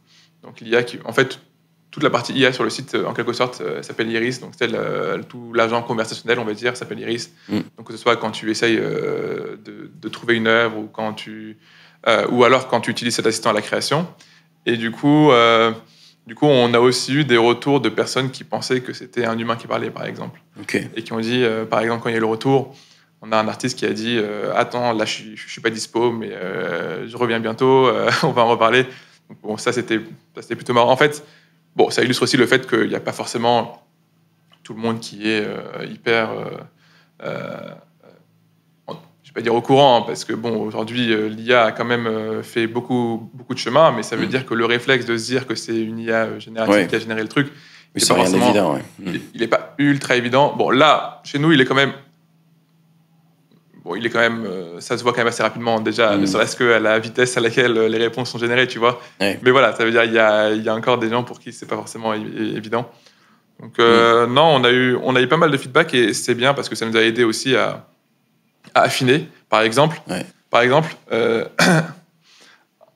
Donc l'IA qui, en fait, toute la partie IA sur le site, en quelque sorte, s'appelle Iris. Donc, c'est tout l'agent conversationnel, on va dire, s'appelle Iris. Mm. Donc, que ce soit quand tu essayes de, de, trouver une œuvre ou quand tu euh, ou alors quand tu utilises cet assistant à la création. Et du coup, euh, du coup, on a aussi eu des retours de personnes qui pensaient que c'était un humain qui parlait, par exemple. Et qui ont dit, euh, par exemple, quand il y a eu le retour, on a un artiste qui a dit Attends, là, je ne suis pas dispo, mais je reviens bientôt, on va en reparler. bon, ça, c'était plutôt marrant. En fait, bon, ça illustre aussi le fait qu'il n'y a pas forcément tout le monde qui est hyper vais dire au courant, hein, parce que bon, aujourd'hui, euh, l'IA a quand même euh, fait beaucoup, beaucoup de chemin, mais ça veut mm. dire que le réflexe de se dire que c'est une IA euh, générative qui a généré le truc, mais c'est pas évident, ouais. il n'est mm. pas ultra évident. Bon, là, chez nous, il est quand même. Bon, il est quand même. ça se voit quand même assez rapidement, déjà, mm. ne serait-ce qu'à la vitesse à laquelle les réponses sont générées, tu vois. Mais voilà, ça veut dire qu'il y a, y a encore des gens pour qui c'est pas forcément évident. Donc, non, on a, eu, on a eu pas mal de feedback et c'est bien parce que ça nous a aidé aussi à affiner. Par exemple, par exemple euh,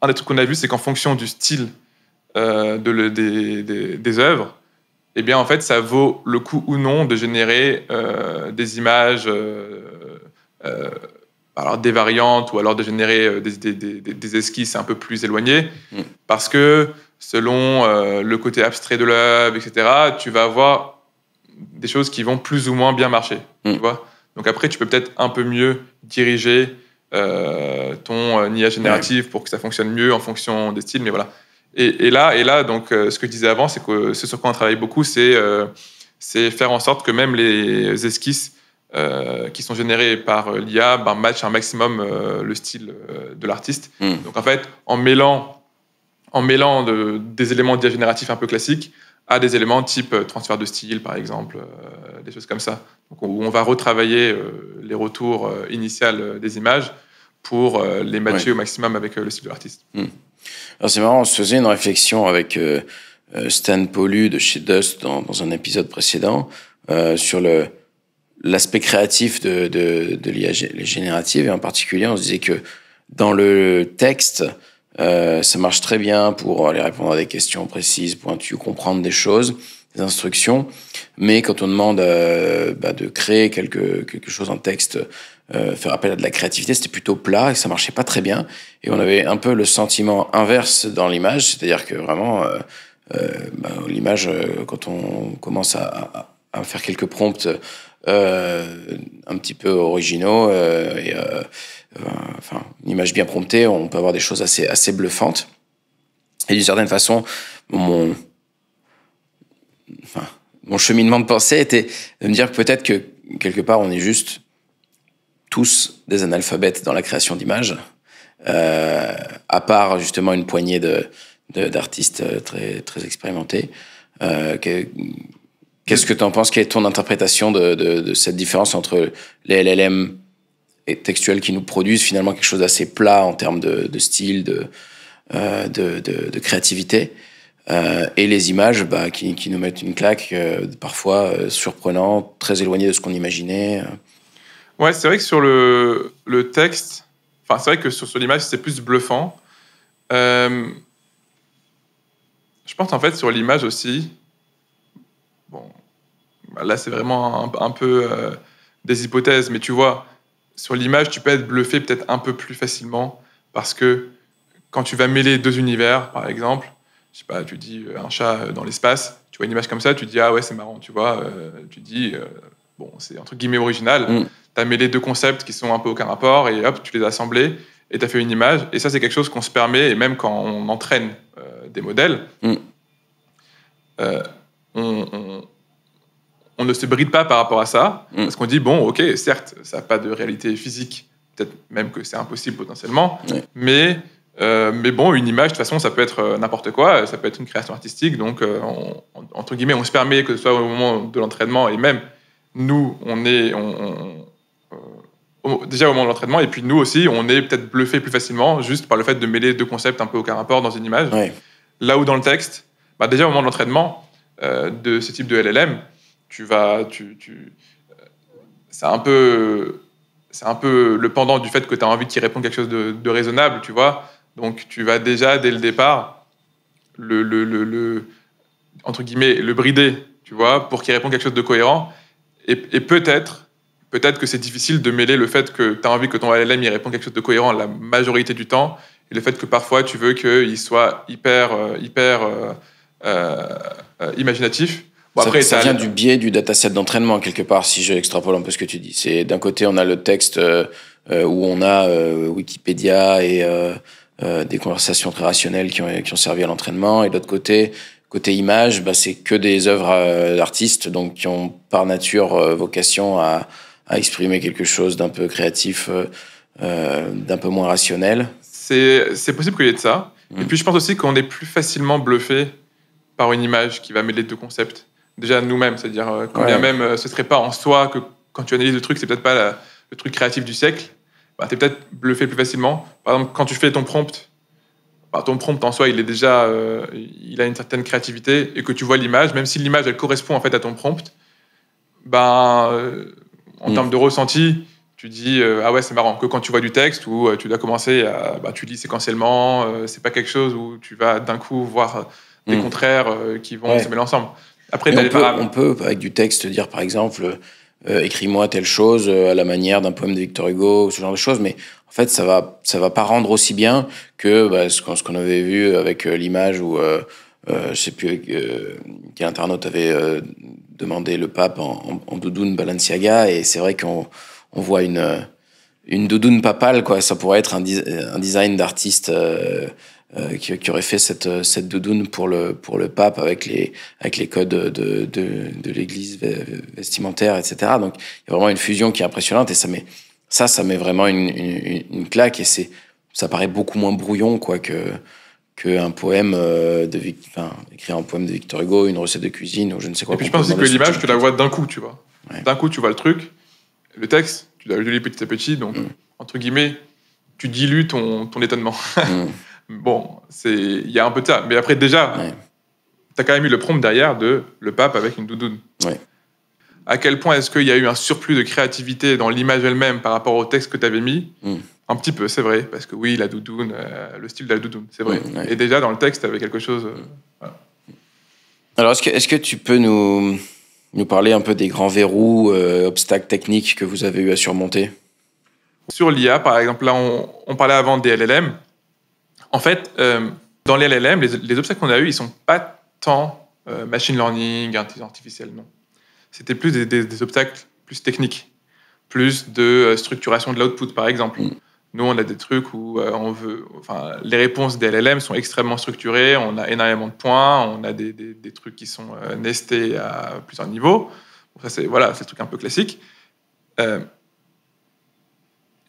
un des trucs qu'on a vu, c'est qu'en fonction du style euh, de des, des, œuvres, eh bien, en fait, ça vaut le coup ou non de générer euh, des images, alors des variantes, ou alors de générer des, esquisses un peu plus éloignées, mm. parce que selon le côté abstrait de l'œuvre, etc., tu vas avoir des choses qui vont plus ou moins bien marcher. Mm. Tu vois donc après, tu peux peut-être un peu mieux diriger euh, ton euh, IA génératif pour que ça fonctionne mieux en fonction des styles, mais voilà. Et, là, et là, donc, euh, ce que je disais avant, c'est que ce sur quoi on travaille beaucoup, c'est euh, faire en sorte que même les esquisses qui sont générées par l'IA ben, matchent un maximum le style de l'artiste. Hmm. Donc en fait, en mêlant, en mêlant des éléments d'IA génératif un peu classiques à des éléments type transfert de style, par exemple, euh, des choses comme ça. où on va retravailler euh, les retours euh, initiales des images pour les matcher au maximum avec le style de hmm. c'est marrant, on se faisait une réflexion avec Stan Pollu de chez Dust dans, un épisode précédent sur le l'aspect créatif de, de, l'IA générative et en particulier on se disait que dans le texte ça marche très bien pour aller répondre à des questions précises, pointues, comprendre des choses instructions. Mais quand on demande euh, bah, de créer quelque, quelque chose en texte, euh, faire appel à de la créativité, c'était plutôt plat et ça marchait pas très bien. Et on avait un peu le sentiment inverse dans l'image, c'est-à-dire que vraiment, euh, bah, l'image, quand on commence à, faire quelques prompts un petit peu originaux et enfin, une image bien promptée, on peut avoir des choses assez, assez bluffantes. Et d'une certaine façon, mon mon cheminement de pensée était de me dire que peut-être que quelque part on est juste tous des analphabètes dans la création d'images, euh, à part justement une poignée d'artistes euh, très très expérimentés. Euh, qu'est-ce que tu en penses Quelle est ton interprétation de, cette différence entre les LLM textuels qui nous produisent finalement quelque chose d'assez plat en termes de, style, de, de, créativité, euh, et les images bah, qui, nous mettent une claque, euh, parfois euh, surprenant, surprenante, très éloignée de ce qu'on imaginait. Ouais, c'est vrai que sur le, texte, enfin, c'est vrai que sur, sur l'image, c'est plus bluffant. je pense en fait sur l'image aussi, bon, bah, là c'est vraiment un peu des hypothèses, mais tu vois, sur l'image, tu peux être bluffé peut-être un peu plus facilement parce que quand tu vas mêler deux univers, par exemple, pas, tu dis euh, un chat euh, dans l'espace, tu vois une image comme ça, tu dis ah ouais, c'est marrant, tu vois, euh, tu dis bon, c'est entre guillemets original. Mm. Tu as mêlé deux concepts qui sont un peu aucun rapport et hop, tu les as assemblés et tu as fait une image. Et ça, c'est quelque chose qu'on se permet, et même quand on entraîne des modèles, mm. on, on, ne se bride pas par rapport à ça, mm. parce qu'on dit bon, ok, certes, ça n'a pas de réalité physique, peut-être même que c'est impossible potentiellement, mais euh, mais bon, une image, de toute façon, ça peut être euh, n'importe quoi, ça peut être une création artistique. Donc, euh, entre guillemets, on se permet, que ce soit au moment de l'entraînement, et même nous, on est. déjà au moment de l'entraînement, et puis nous aussi, on est peut-être bluffé plus facilement juste par le fait de mêler deux concepts un peu aucun rapport dans une image. Là où dans le texte, bah déjà au moment de l'entraînement de ce type de LLM, tu vas. Tu, c'est un peu c'est un peu le pendant du fait que tu as envie qu'il réponde quelque chose de raisonnable, tu vois. Donc tu vas déjà, dès le départ, le, le, entre guillemets, le brider, tu vois, pour qu'il réponde quelque chose de cohérent. Et, peut-être, peut-être que c'est difficile de mêler le fait que tu as envie que ton LLM il réponde quelque chose de cohérent la majorité du temps et le fait que parfois tu veux qu'il soit hyper, euh, hyper euh, euh, imaginatif. ça, ça vient du biais du dataset d'entraînement quelque part, si je extrapole un peu ce que tu dis. C'est d'un côté on a le texte où on a Wikipédia et euh, des conversations très rationnelles qui ont, servi à l'entraînement. Et de l'autre côté, côté image, bah, c'est que des œuvres euh, d'artistes, donc qui ont par nature euh, vocation à, exprimer quelque chose d'un peu créatif, d'un peu moins rationnel. C'est possible qu'il y ait de ça. Et mm. puis je pense aussi qu'on est plus facilement bluffé par une image qui va mêler deux concepts. Déjà nous-mêmes, c'est-à-dire quand même ce serait pas en soi que quand tu analyses le truc, c'est peut-être pas le truc créatif du siècle. Bah, peut-être le fait plus facilement. Par exemple, quand tu fais ton prompt, bah, ton prompt en soi, il est déjà, euh, il a une certaine créativité et que tu vois l'image, même si l'image elle correspond en fait à ton prompt, bah euh, en mm. termes de ressenti, tu dis euh, ah ouais c'est marrant que quand tu vois du texte où tu dois commencer, à, bah, tu lis séquentiellement, c'est pas quelque chose où tu vas d'un coup voir des mm. contraires qui vont se mêler ensemble. Après, on peut, avec du texte, dire par exemple, euh, écris-moi telle chose euh, à la manière d'un poème de Victor Hugo ce genre de choses mais en fait ça va ça va pas rendre aussi bien que bah, ce qu'on avait vu avec euh, l'image où je sais plus quel internaute avait demandé le pape en, doudoune Balenciaga et c'est vrai qu'on on voit une une doudoune papale quoi ça pourrait être un, un design d'artiste euh, qui, aurait fait cette, euh, cette doudoune pour le, pour le pape avec les, avec les codes de, de, l'église vestimentaire, etc. Donc il y a vraiment une fusion qui est impressionnante et ça met, ça, ça met vraiment une, une, claque et c'est, ça paraît beaucoup moins brouillon quoi, que, qu'un poème euh, de enfin, un poème de Victor Hugo, une recette de cuisine ou je ne sais quoi. Et puis je pense que l'image, tu la vois d'un coup, tu vois. D'un coup, tu vois le truc, le texte, tu l'as lu petit à petit, donc mm. entre guillemets, tu dilues ton, ton étonnement. Mm. Bon, il y a un peu de ça. Mais après, déjà, tu as quand même eu le prompt derrière de le pape avec une doudoune. À quel point est-ce qu'il y a eu un surplus de créativité dans l'image elle-même par rapport au texte que tu avais mis mm. Un petit peu, c'est vrai. Parce que oui, la doudoune, euh, le style de la doudoune, c'est vrai. Mm, Et déjà, dans le texte, tu avais quelque chose. Euh, Alors, est-ce que, tu peux nous, nous parler un peu des grands verrous, euh, obstacles techniques que vous avez eu à surmonter Sur l'IA, par exemple, là, on, on parlait avant des LLM. En fait, euh, dans les LLM, les, obstacles qu'on a eus, ils sont pas tant euh, machine learning, intelligence artificielle, non. C'était plus des, obstacles plus techniques, plus de euh, structuration de l'output, par exemple. Mm. Nous, on a des trucs où on veut. Enfin, les réponses des LLM sont extrêmement structurées. On a énormément de points. On a des, des, trucs qui sont nestés à plusieurs niveaux. ça, c'est voilà, c'est le truc un peu classique. Euh,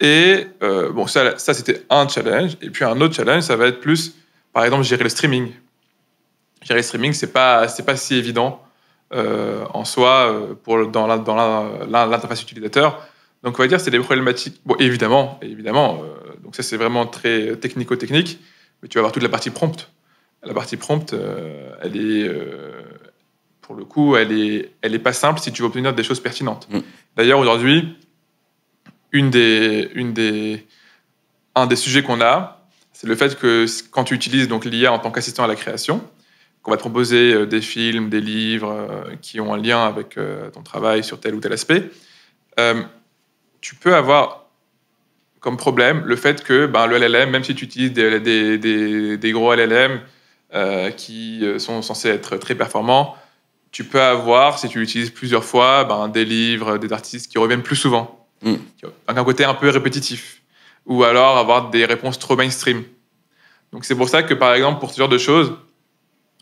et euh, bon, ça, ça c'était un challenge. Et puis un autre challenge, ça va être plus, par exemple, gérer le streaming. Gérer le streaming, c'est pas, c'est pas si évident euh, en soi euh, pour, dans, la, dans l'interface utilisateur. Donc on va dire c'est des problématiques. Bon, évidemment, évidemment. donc ça c'est vraiment très technico-technique. Mais tu vas avoir toute la partie prompte. La partie prompte, elle est pour le coup, elle est, elle est pas simple si tu veux obtenir des choses pertinentes. Mm. D'ailleurs aujourd'hui, une des, une des, un des sujets qu'on a, c'est le fait que quand tu utilises donc l'IA en tant qu'assistant à la création, qu'on va te proposer euh, des films, des livres euh, qui ont un lien avec euh, ton travail sur tel ou tel aspect, tu peux avoir comme problème le fait que ben, le LLM, même si tu utilises des, gros LLM qui sont censés être très performants, tu peux avoir, si tu l'utilises plusieurs fois, ben, des livres, des artistes qui reviennent plus souvent. Mmh. Un côté un peu répétitif. Ou alors avoir des réponses trop mainstream. Donc c'est pour ça que, par exemple, pour ce genre de choses,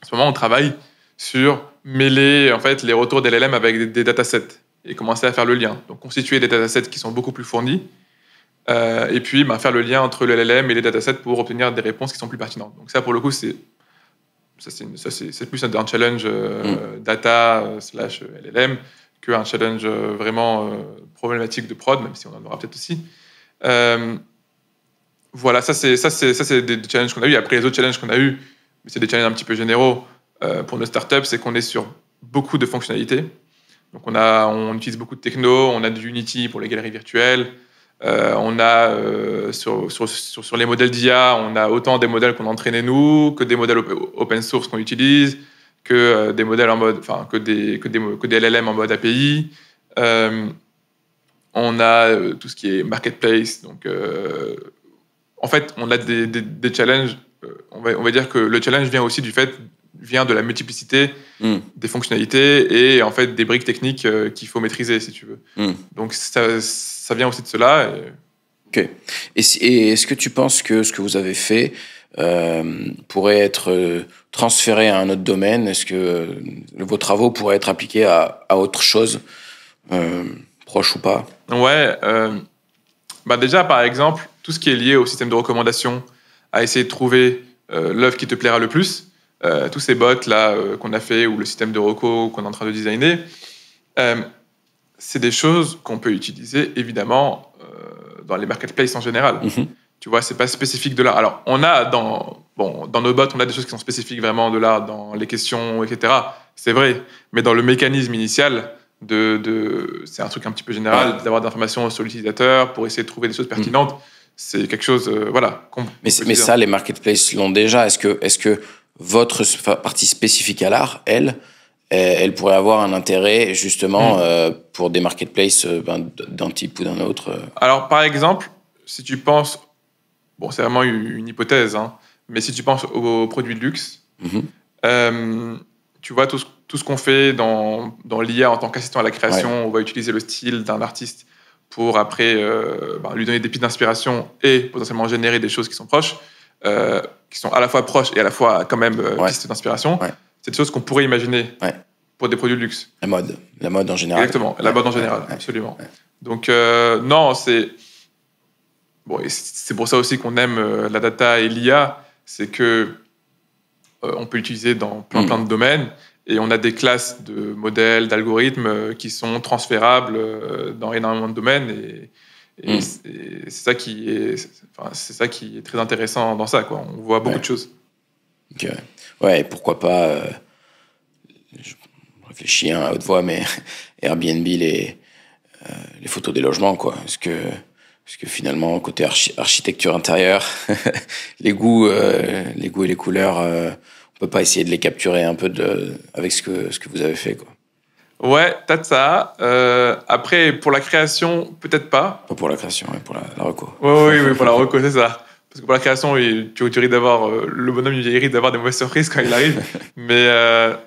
en ce moment, on travaille sur mêler en fait, les retours des LLM avec des, datasets et commencer à faire le lien. Donc constituer des datasets qui sont beaucoup plus fournis euh, et puis ben, faire le lien entre le LLM et les datasets pour obtenir des réponses qui sont plus pertinentes. Donc ça, pour le coup, c'est c'est plus un challenge euh, mm. data euh, slash LLM qu'un challenge euh, vraiment euh, problématique de prod, même si on en aura peut-être aussi. Euh, voilà, ça c'est des challenges qu'on a eu. Après les autres challenges qu'on a eu, mais c'est des challenges un petit peu généraux pour nos startups, c'est qu'on est sur beaucoup de fonctionnalités. Donc on, utilise beaucoup de techno, on a du Unity pour les galeries virtuelles, on a sur, les modèles d'IA, on a autant des modèles qu'on a entraînés nous que des modèles open source qu'on utilise que euh, des modèles en mode, enfin que des, que LLM en mode API. Euh, on a euh, tout ce qui est marketplace. Donc, en fait, on a des, des, challenges. On va, on va, dire que le challenge vient aussi du fait vient de la multiplicité hmm. des fonctionnalités et en fait des briques techniques qu'il faut maîtriser si tu veux. Hmm. Donc ça, vient aussi de cela. Ok. et est-ce que tu penses que ce que vous avez fait euh, pourrait être euh, transféré à un autre domaine Est-ce que euh, vos travaux pourraient être appliqués à, à autre chose, proche ou pas Ouais. Bah déjà, par exemple, tout ce qui est lié au système de recommandation, à essayer de trouver euh, l'œuvre qui te plaira le plus, tous ces bots là qu'on a fait ou le système de reco qu'on est en train de designer, c'est des choses qu'on peut utiliser évidemment dans les marketplaces en général. Mm-hmm. Tu vois, c'est pas spécifique de l'art. Alors, on a dans, bon, dans nos bots, on a des choses qui sont spécifiques vraiment de l'art, dans les questions, etc. C'est vrai. Mais dans le mécanisme initial, de, de c'est un truc un petit peu général, d'avoir d'avoir d'informations sur l'utilisateur pour essayer de trouver des choses pertinentes. Mm. C'est quelque chose, euh, voilà. mais, mais ça, les marketplaces l'ont déjà. Est-ce que, est que votre partie spécifique à l'art, elle, elle pourrait avoir un intérêt justement mm. euh, pour des marketplaces euh, ben, d'un type ou d'un autre. Alors par exemple, si tu penses Bon, c'est vraiment une hypothèse, hein. mais si tu penses aux, produits de luxe, mhm. euh, tu vois, tout ce, qu'on fait dans, l'IA en tant qu'assistant à la création, on va utiliser le style d'un artiste pour après euh, bah, lui donner des pistes d'inspiration et potentiellement générer des choses qui sont proches, euh, qui sont à la fois proches et à la fois quand même pistes d'inspiration. C'est des choses qu'on pourrait imaginer pour des produits de luxe. La mode, la mode en général. Exactement, la mode en général, absolument. Donc non, c'est c'est pour ça aussi qu'on aime euh, la data et l'IA, c'est que euh, on peut l'utiliser dans plein, hmm. plein de domaines. Et on a des classes de modèles, d'algorithmes euh, qui sont transférables dans énormément de domaines. Et, hmm. c'est ça qui est, c'est ça qui est très intéressant dans ça. Quoi. On voit beaucoup de choses. Ouais, pourquoi pas. je réfléchis hein, à haute voix, mais Airbnb les les photos des logements, quoi. Est-ce que parce que finalement côté architecture intérieure, les goûts, euh, les goûts et les couleurs, on euh, on peut pas essayer de les capturer un peu de, avec ce que ce que vous avez fait quoi. Ouais, t'as ça. Euh, après, pour la création, peut-être pas. Pas pour la création, pour la, reco. oui, oui, pour la reco, c'est ça. Parce que pour la création, tu, risques d'avoir le bonhomme, il risque d'avoir des mauvaises surprises quand il arrive. mais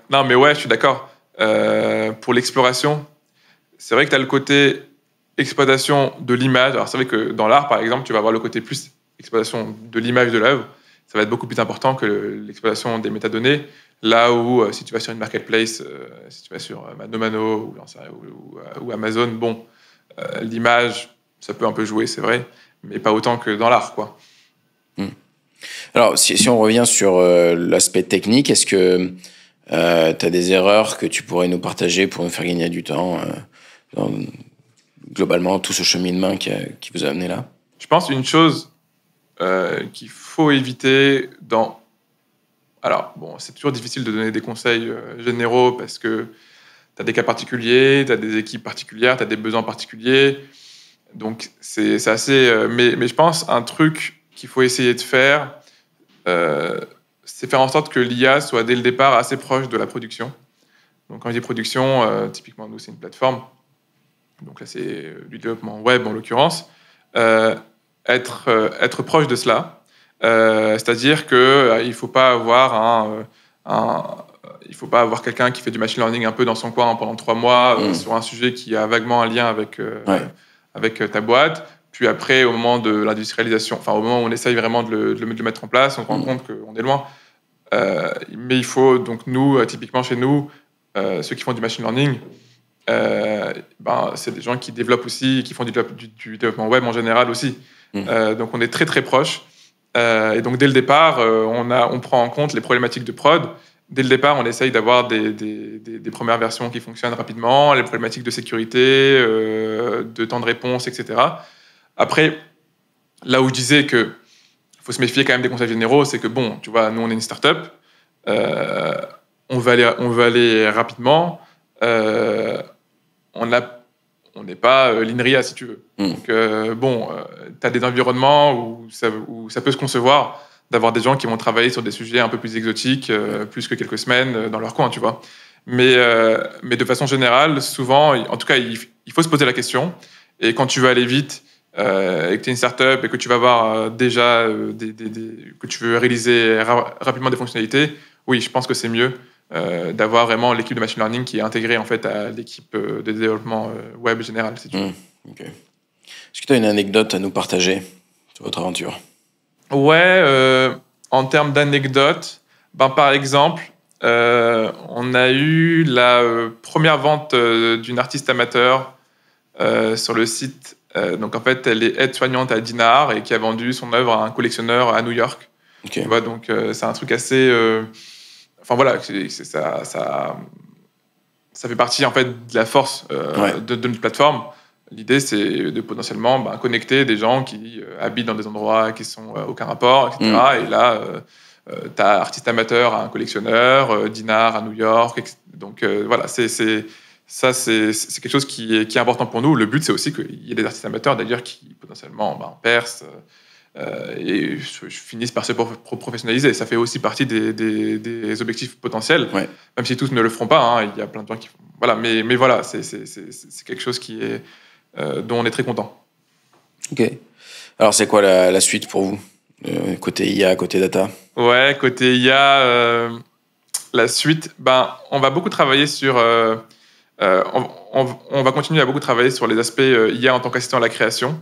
non, mais ouais, je suis d'accord. pour l'exploration, c'est vrai que t'as le côté exploitation de l'image. Alors, c'est que dans l'art, par exemple, tu vas avoir le côté plus exploitation de l'image de l'œuvre. Ça va être beaucoup plus important que l'exploitation des métadonnées. Là où, euh, si tu vas sur une marketplace, euh, si tu vas sur euh, Manomano ou, Amazon, bon, l'image, ça peut un peu jouer, c'est vrai, mais pas autant que dans l'art, quoi. Hmm. Alors, si, on revient sur l'aspect technique, est-ce que tu as des erreurs que tu pourrais nous partager pour nous faire gagner du temps dans, globalement tout ce chemin de main qui vous a amené là Je pense une chose euh, qu'il faut éviter dans... Alors, bon, c'est toujours difficile de donner des conseils euh, généraux parce que tu as des cas particuliers, tu as des équipes particulières, tu as des besoins particuliers. Donc, c'est assez... Euh, mais, je pense un truc qu'il faut essayer de faire, c'est faire en sorte que l'IA soit dès le départ assez proche de la production. Donc, quand je dis production, typiquement, nous, c'est une plateforme donc là c'est euh, du développement web en l'occurrence, euh, être, euh, être proche de cela. C'est-à-dire qu'il ne faut pas avoir un, il faut pas avoir quelqu'un qui fait du machine learning un peu dans son coin pendant trois mois mm. sur un sujet qui a vaguement un lien avec, avec ta boîte. Puis après, au moment de l'industrialisation, enfin au moment où on essaye vraiment de le, de le mettre en place, on se rend mm. compte qu'on est loin. mais il faut donc nous, typiquement chez nous, ceux qui font du machine learning, euh, ben, c'est des gens qui développent aussi, qui font du, développement web en général aussi. Mmh. Euh, donc on est très très proche. Euh, et donc dès le départ, on, a, on prend en compte les problématiques de prod. Dès le départ, on essaye d'avoir des, des, premières versions qui fonctionnent rapidement, les problématiques de sécurité, de temps de réponse, etc. Après, là où je disais que faut se méfier quand même des conseils généraux, c'est que bon, tu vois, nous on est une startup, on va aller, on va aller rapidement. Euh, on n'est pas euh, l'INRIA, si tu veux. Hmm. Donc, euh, bon, tu as des environnements où ça, peut se concevoir d'avoir des gens qui vont travailler sur des sujets un peu plus exotiques, plus que quelques semaines dans leur coin, tu vois. Mais, de façon générale, souvent, en tout cas, il, faut se poser la question. Et quand tu veux aller vite, et que tu es une startup et que tu vas avoir déjà que tu veux réaliser rapidement des fonctionnalités, oui, je pense que c'est mieux euh, d'avoir vraiment l'équipe de machine learning qui est intégrée en fait à l'équipe euh, de développement euh, web général. Hmm, Est-ce que tu as une anecdote à nous partager sur votre aventure Ouais, en termes d'anecdote, ben, par exemple, on a eu la première vente d'une artiste amateur sur le site. donc en fait, elle est aide-soignante à Dinar et qui a vendu son œuvre à un collectionneur à New York. donc c'est un truc assez Enfin voilà, ça, ça, ça, fait partie en fait de la force euh, de, notre plateforme. L'idée, c'est de potentiellement bah, connecter des gens qui euh, habitent dans des endroits qui sont euh, aucun rapport, etc. Mm. Et là, tu as artiste amateur à un collectionneur, dinar à New York. Donc voilà, c'est ça, c'est quelque chose qui est, qui est, important pour nous. Le but, c'est aussi qu'il y ait des artistes amateurs, d'ailleurs, qui potentiellement bah, en euh, et je, finissent par se professionnaliser. Ça fait aussi partie des, objectifs potentiels, même si tous ne le feront pas. Hein, il y a plein de gens qui Voilà, mais, mais voilà, c'est quelque chose qui est, euh, dont on est très content. Ok. Alors, c'est quoi la, suite pour vous euh, Côté IA, côté data Ouais, côté IA, la suite, ben, on va beaucoup travailler sur. on, va continuer à beaucoup travailler sur les aspects IA en tant qu'assistant à la création.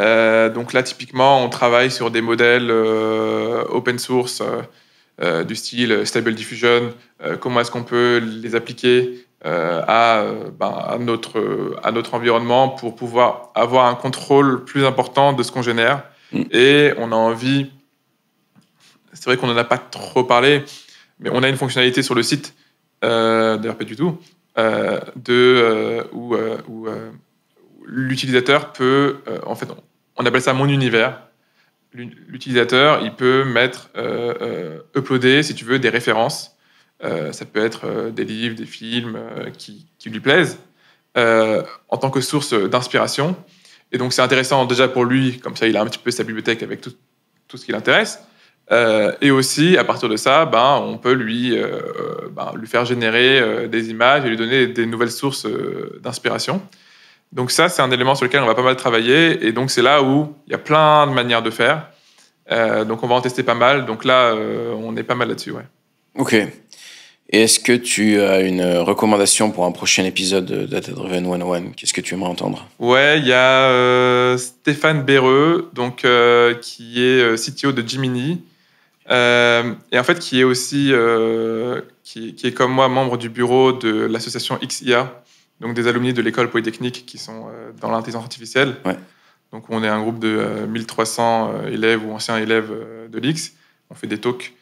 Euh, donc là, typiquement, on travaille sur des modèles euh, open source euh, du style Stable Diffusion. comment est-ce qu'on peut les appliquer ben, à, notre, à notre environnement pour pouvoir avoir un contrôle plus important de ce qu'on génère. Mm. Et on a envie, c'est vrai qu'on n'en a pas trop parlé, mais on a une fonctionnalité sur le site, d'ailleurs pas du tout, de, où, où l'utilisateur peut, euh, en fait, on appelle ça mon univers. L'utilisateur, il peut mettre, euh, euh, uploader, si tu veux, des références. ça peut être des livres, des films qui, lui plaisent en tant que source d'inspiration. Et donc, c'est intéressant déjà pour lui, comme ça, il a un petit peu sa bibliothèque avec tout, ce qui l'intéresse. et aussi, à partir de ça, ben, on peut lui, ben, faire générer des images et lui donner des nouvelles sources d'inspiration. Donc ça, c'est un élément sur lequel on va pas mal travailler. Et donc c'est là où il y a plein de manières de faire. Euh, donc on va en tester pas mal. Donc là, euh, on est pas mal là-dessus. Ouais. Ok. Et est-ce que tu as une recommandation pour un prochain épisode de Data Driven 101 Qu'est-ce que tu aimerais entendre Ouais, il y a euh, Stéphane Béreux, donc, qui est CTO de Jiminy. et en fait, qui est aussi, qui, est comme moi, membre du bureau de l'association XIA, donc des alumni de l'école polytechnique qui sont euh, dans l'intelligence artificielle. Donc on est un groupe de 1300 euh, euh, élèves ou anciens élèves de l'IX. On fait des talks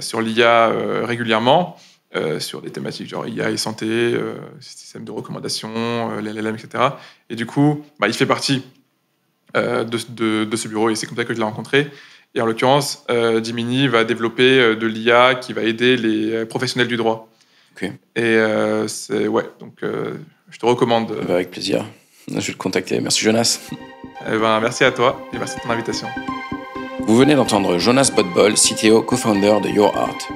sur l'IA régulièrement, sur des thématiques genre IA et santé, système de recommandation, l'LLM, etc. Et du coup, bah, il fait partie de, de, ce bureau et c'est comme ça que je l'ai rencontré. Et en l'occurrence, Dimini va développer de l'IA qui va aider les professionnels du droit. Et euh, c'est ouais, donc euh, je te recommande. Eh ben, avec plaisir. Je vais le contacter. Merci Jonas. Eh ben, merci à toi et merci de ton invitation. Vous venez d'entendre Jonas Botbol, CTO, co-founder de Your Art.